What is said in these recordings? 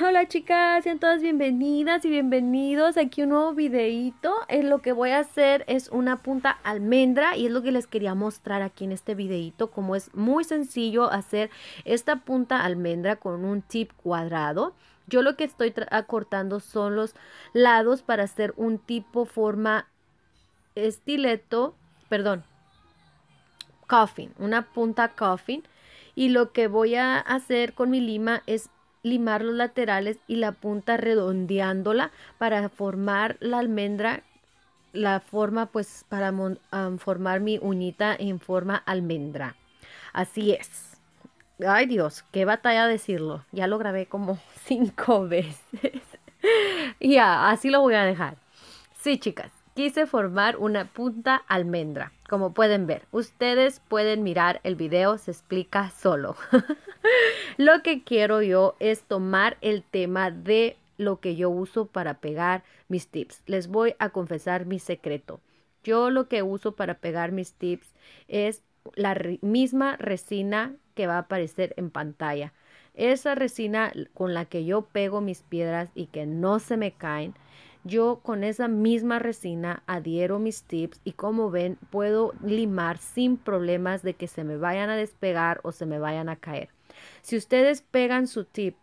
Hola chicas, sean todas bienvenidas y bienvenidos. Aquí un nuevo videito. En eh, lo que voy a hacer es una punta almendra y es lo que les quería mostrar aquí en este videito. Como es muy sencillo hacer esta punta almendra con un tip cuadrado. Yo lo que estoy acortando son los lados para hacer un tipo forma estileto, perdón, coffin, una punta coffin. Y lo que voy a hacer con mi lima es limar los laterales y la punta redondeándola para formar la almendra, la forma pues para formar mi uñita en forma almendra. Así es. Ay Dios, qué batalla decirlo. Ya lo grabé como cinco veces. ya, así lo voy a dejar. Sí, chicas, quise formar una punta almendra. Como pueden ver, ustedes pueden mirar el video, se explica solo. lo que quiero yo es tomar el tema de lo que yo uso para pegar mis tips. Les voy a confesar mi secreto. Yo lo que uso para pegar mis tips es la misma resina que va a aparecer en pantalla. Esa resina con la que yo pego mis piedras y que no se me caen yo con esa misma resina adhiero mis tips y como ven puedo limar sin problemas de que se me vayan a despegar o se me vayan a caer. Si ustedes pegan su tip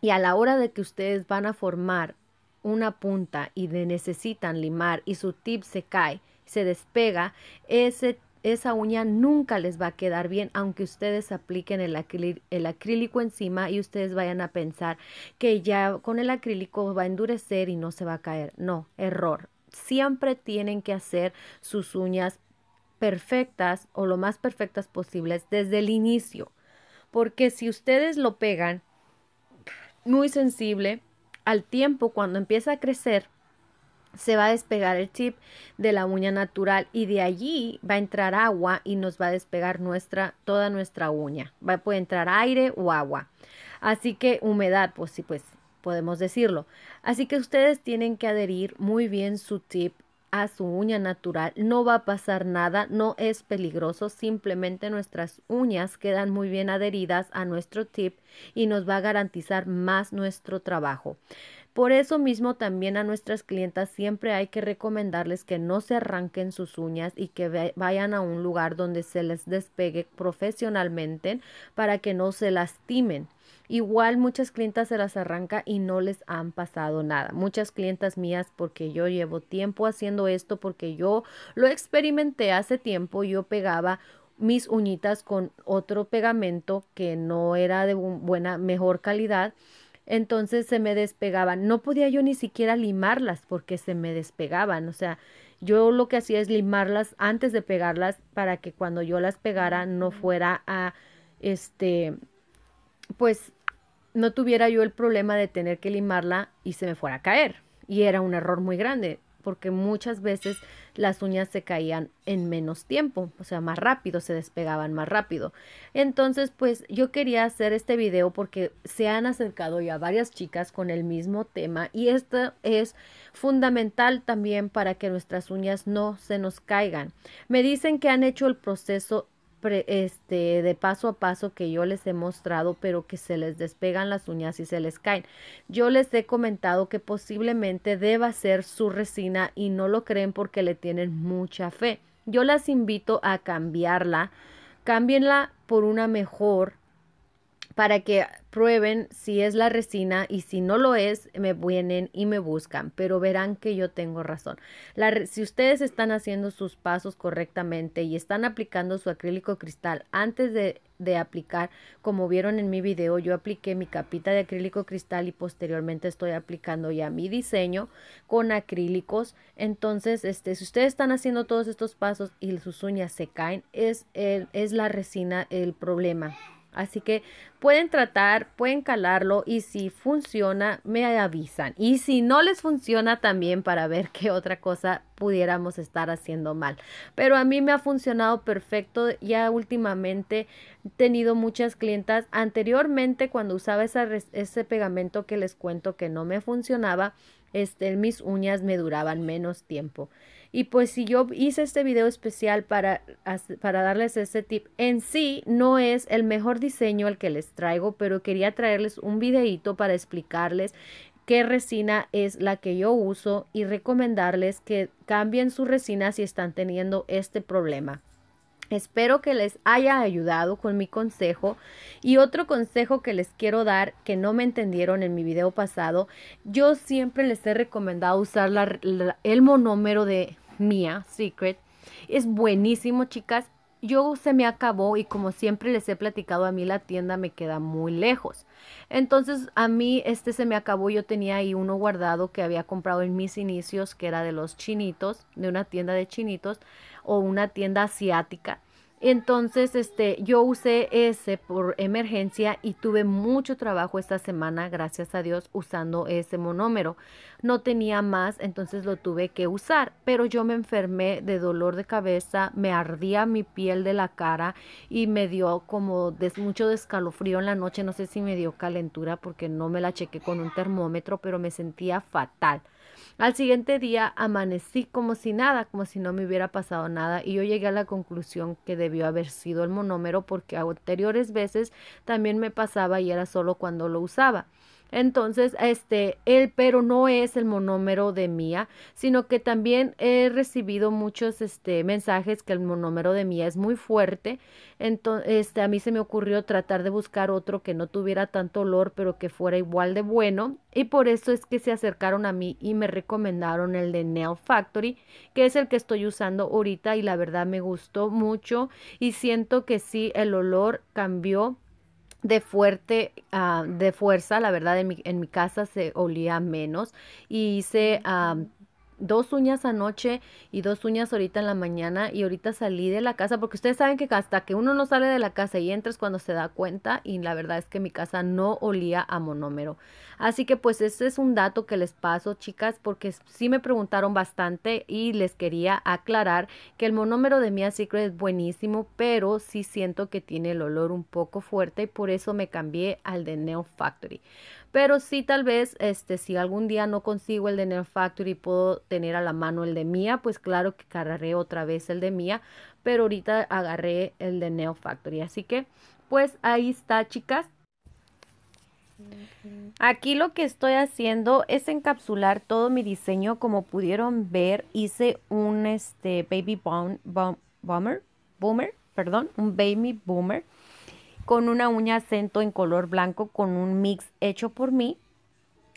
y a la hora de que ustedes van a formar una punta y de necesitan limar y su tip se cae, se despega, ese esa uña nunca les va a quedar bien, aunque ustedes apliquen el, el acrílico encima y ustedes vayan a pensar que ya con el acrílico va a endurecer y no se va a caer. No, error. Siempre tienen que hacer sus uñas perfectas o lo más perfectas posibles desde el inicio. Porque si ustedes lo pegan muy sensible, al tiempo cuando empieza a crecer, se va a despegar el tip de la uña natural y de allí va a entrar agua y nos va a despegar nuestra, toda nuestra uña. Va, puede entrar aire o agua. Así que humedad, pues sí, pues podemos decirlo. Así que ustedes tienen que adherir muy bien su tip a su uña natural, no va a pasar nada, no es peligroso, simplemente nuestras uñas quedan muy bien adheridas a nuestro tip y nos va a garantizar más nuestro trabajo. Por eso mismo también a nuestras clientas siempre hay que recomendarles que no se arranquen sus uñas y que vayan a un lugar donde se les despegue profesionalmente para que no se lastimen. Igual muchas clientas se las arranca y no les han pasado nada. Muchas clientas mías porque yo llevo tiempo haciendo esto porque yo lo experimenté hace tiempo, yo pegaba mis uñitas con otro pegamento que no era de buena mejor calidad entonces se me despegaban. No podía yo ni siquiera limarlas porque se me despegaban, o sea, yo lo que hacía es limarlas antes de pegarlas para que cuando yo las pegara no fuera a, este, pues no tuviera yo el problema de tener que limarla y se me fuera a caer. Y era un error muy grande porque muchas veces las uñas se caían en menos tiempo, o sea, más rápido, se despegaban más rápido. Entonces, pues yo quería hacer este video porque se han acercado ya varias chicas con el mismo tema y esto es fundamental también para que nuestras uñas no se nos caigan. Me dicen que han hecho el proceso este, de paso a paso que yo les he mostrado, pero que se les despegan las uñas y se les caen. Yo les he comentado que posiblemente deba ser su resina y no lo creen porque le tienen mucha fe. Yo las invito a cambiarla, cámbienla por una mejor para que prueben si es la resina y si no lo es, me vienen y me buscan, pero verán que yo tengo razón. si ustedes están haciendo sus pasos correctamente y están aplicando su acrílico cristal antes de, de aplicar, como vieron en mi video, yo apliqué mi capita de acrílico cristal y posteriormente estoy aplicando ya mi diseño con acrílicos. Entonces, este, si ustedes están haciendo todos estos pasos y sus uñas se caen, es, es la resina el problema. Así que pueden tratar, pueden calarlo y si funciona, me avisan. Y si no les funciona, también para ver qué otra cosa pudiéramos estar haciendo mal. Pero a mí me ha funcionado perfecto. Ya últimamente he tenido muchas clientas. Anteriormente, cuando usaba ese pegamento que les cuento que no me funcionaba, este, mis uñas me duraban menos tiempo. Y pues si yo hice este video especial para, para darles este tip, en sí no es el mejor diseño el que les traigo, pero quería traerles un videito para explicarles qué resina es la que yo uso y recomendarles que cambien su resina si están teniendo este problema. Espero que les haya ayudado con mi consejo. Y otro consejo que les quiero dar, que no me entendieron en mi video pasado, yo siempre les he recomendado usar el monómero de mía, Secret. Es buenísimo, chicas. Yo se me acabó y como siempre les he platicado, a mí la tienda me queda muy lejos. Entonces a mí este se me acabó. Yo tenía ahí uno guardado que había comprado en mis inicios, que era de los chinitos, de una tienda de chinitos o una tienda asiática entonces, este, yo usé ese por emergencia y tuve mucho trabajo esta semana, gracias a Dios, usando ese monómero. No tenía más, entonces lo tuve que usar, pero yo me enfermé de dolor de cabeza, me ardía mi piel de la cara y me dio como mucho descalofrío en la noche, no sé si me dio calentura porque no me la chequé con un termómetro, pero me sentía fatal. Al siguiente día amanecí como si nada, como si no me hubiera pasado nada y yo llegué a la conclusión que debió haber sido el monómero porque a anteriores veces también me pasaba y era solo cuando lo usaba. Entonces, este, el pero no es el monómero de Mía, sino que también he recibido muchos este, mensajes que el monómero de Mía es muy fuerte. Entonces, este, a mí se me ocurrió tratar de buscar otro que no tuviera tanto olor, pero que fuera igual de bueno. Y por eso es que se acercaron a mí y me recomendaron el de Nail Factory, que es el que estoy usando ahorita y la verdad me gustó mucho y siento que sí, el olor cambió de fuerte ah, de fuerza la verdad en mi, en mi, casa se olía menos y hice dos uñas anoche y dos uñas ahorita en la mañana y ahorita salí de la casa porque ustedes saben que hasta que uno no sale de la casa y entras cuando se da cuenta y la verdad es que mi casa no olía a monómero. Así que pues ese es un dato que les paso chicas porque sí me preguntaron bastante y les quería aclarar que el monómero de Mia Secret es buenísimo pero sí siento que tiene el olor un poco fuerte y por eso me cambié al de Neo Factory. Pero sí, tal vez, este, si algún día no consigo el de Neo Factory y puedo tener a la mano el de Mía, pues claro que cargaré otra vez el de Mía, pero ahorita agarré el de Neo Factory. Así que, pues ahí está, chicas. Aquí lo que estoy haciendo es encapsular todo mi diseño. Como pudieron ver, hice un este, baby boomer, perdón, un baby boomer con una uña acento en color blanco con un mix hecho por mí.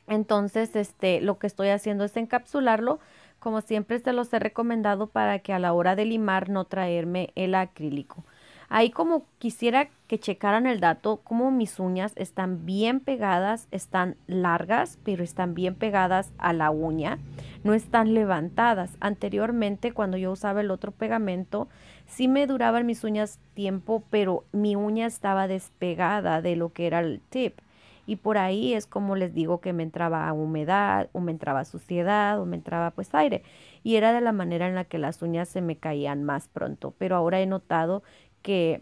Entonces, este, lo que estoy haciendo es encapsularlo. Como siempre se los he recomendado para que a la hora de limar no traerme el acrílico. Ahí como quisiera que checaran el dato, como mis uñas están bien pegadas, están largas, pero están bien pegadas a la uña, no están levantadas. Anteriormente, cuando yo usaba el otro pegamento, sí me duraban mis uñas tiempo, pero mi uña estaba despegada de lo que era el tip. Y por ahí es como les digo que me entraba humedad, o me entraba suciedad, o me entraba pues aire. Y era de la manera en la que las uñas se me caían más pronto. Pero ahora he notado que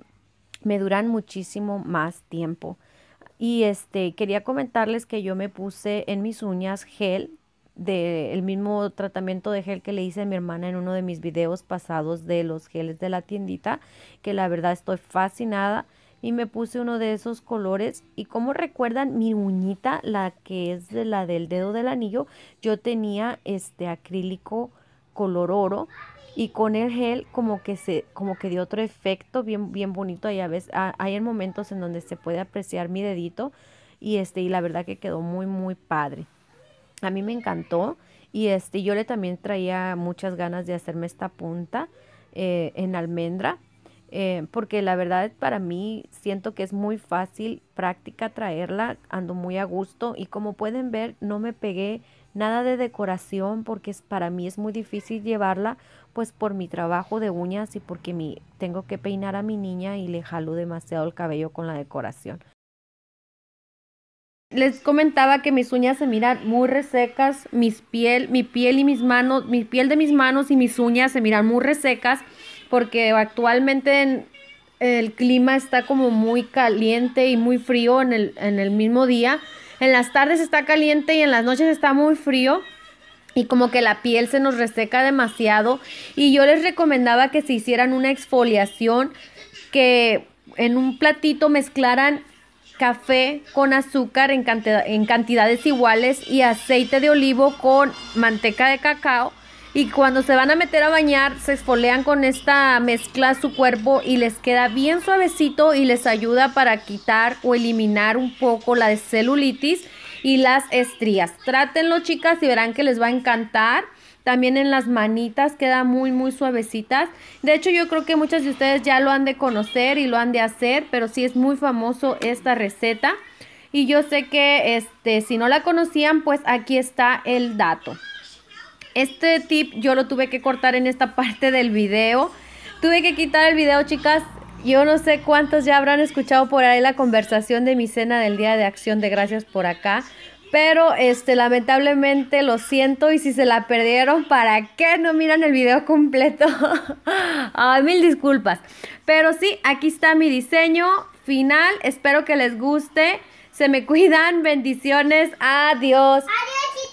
me duran muchísimo más tiempo. Y este, quería comentarles que yo me puse en mis uñas gel del mismo tratamiento de gel que le hice a mi hermana en uno de mis videos pasados de los geles de la tiendita, que la verdad estoy fascinada y me puse uno de esos colores y como recuerdan mi uñita, la que es la del dedo del anillo, yo tenía este acrílico color oro y con el gel como que se como que dio otro efecto bien bien bonito a hay momentos en donde se puede apreciar mi dedito y este y la verdad que quedó muy muy padre a mí me encantó y este yo le también traía muchas ganas de hacerme esta punta eh, en almendra eh, porque la verdad para mí siento que es muy fácil práctica traerla, ando muy a gusto y como pueden ver no me pegué nada de decoración porque para mí es muy difícil llevarla pues por mi trabajo de uñas y porque mi, tengo que peinar a mi niña y le jalo demasiado el cabello con la decoración. Les comentaba que mis uñas se miran muy resecas, mis piel, mi piel y mis manos, mi piel de mis manos y mis uñas se miran muy resecas porque actualmente el clima está como muy caliente y muy frío en el, mismo día. En las tardes está caliente y en las noches está muy frío y como que la piel se nos reseca demasiado. Y yo les recomendaba que se hicieran una exfoliación, que en un platito mezclaran café con azúcar en, en cantidades iguales y aceite de olivo con manteca de cacao y cuando se van a meter a bañar se esfolean con esta mezcla su cuerpo y les queda bien suavecito y les ayuda para quitar o eliminar un poco la celulitis y las estrías. Trátenlo chicas y verán que les va a encantar. También en las manitas queda muy muy suavecitas. De hecho yo creo que muchas de ustedes ya lo han de conocer y lo han de hacer, pero sí es muy famoso esta receta. Y yo sé que este, si no la conocían, pues aquí está el dato. Este tip yo lo tuve que cortar en esta parte del video. Tuve que quitar el video, chicas. Yo no sé cuántos ya habrán escuchado por ahí la conversación de mi cena del Día de Acción de Gracias por acá. Pero este, lamentablemente lo siento y si se la perdieron, ¿para qué no miran el video completo? mil disculpas. Pero sí, aquí está mi diseño final. Espero que les guste. Se me cuidan. Bendiciones. Adiós. Adiós.